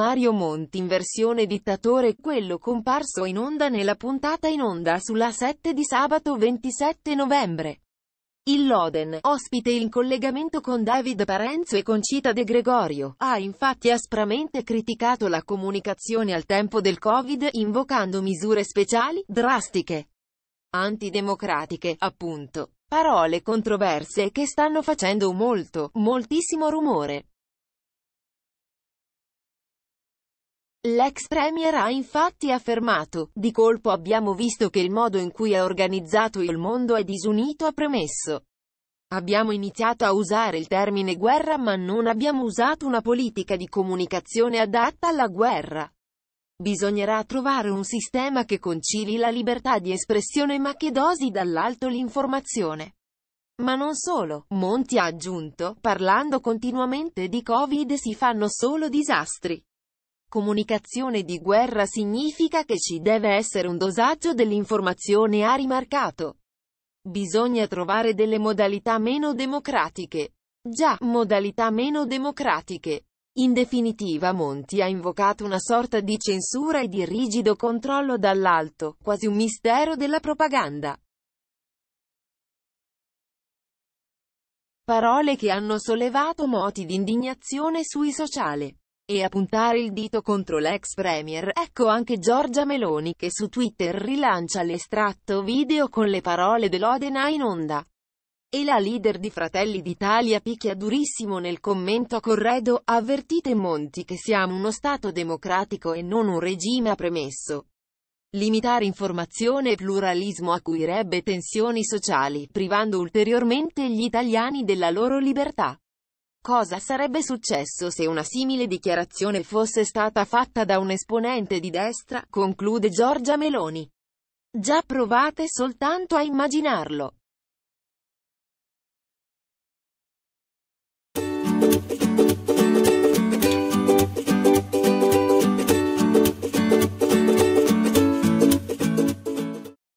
Mario Monti in versione dittatore, quello comparso in onda nella puntata in onda sulla 7 di sabato 27 novembre. Il Loden, ospite in collegamento con David Parenzo e con Cita De Gregorio, ha infatti aspramente criticato la comunicazione al tempo del Covid, invocando misure speciali, drastiche, antidemocratiche, appunto. Parole controverse che stanno facendo molto, moltissimo rumore. L'ex premier ha infatti affermato, di colpo abbiamo visto che il modo in cui è organizzato il mondo è disunito ha premesso. Abbiamo iniziato a usare il termine guerra ma non abbiamo usato una politica di comunicazione adatta alla guerra. Bisognerà trovare un sistema che concili la libertà di espressione ma che dosi dall'alto l'informazione. Ma non solo, Monti ha aggiunto, parlando continuamente di Covid si fanno solo disastri comunicazione di guerra significa che ci deve essere un dosaggio dell'informazione ha rimarcato. Bisogna trovare delle modalità meno democratiche. Già, modalità meno democratiche. In definitiva Monti ha invocato una sorta di censura e di rigido controllo dall'alto, quasi un mistero della propaganda. Parole che hanno sollevato moti di indignazione sui sociali. E a puntare il dito contro l'ex premier, ecco anche Giorgia Meloni, che su Twitter rilancia l'estratto video con le parole dell'Odena in onda. E la leader di Fratelli d'Italia picchia durissimo nel commento a Corredo, avvertite Monti che siamo uno Stato democratico e non un regime a premesso. Limitare informazione e pluralismo acuirebbe tensioni sociali, privando ulteriormente gli italiani della loro libertà. Cosa sarebbe successo se una simile dichiarazione fosse stata fatta da un esponente di destra, conclude Giorgia Meloni. Già provate soltanto a immaginarlo.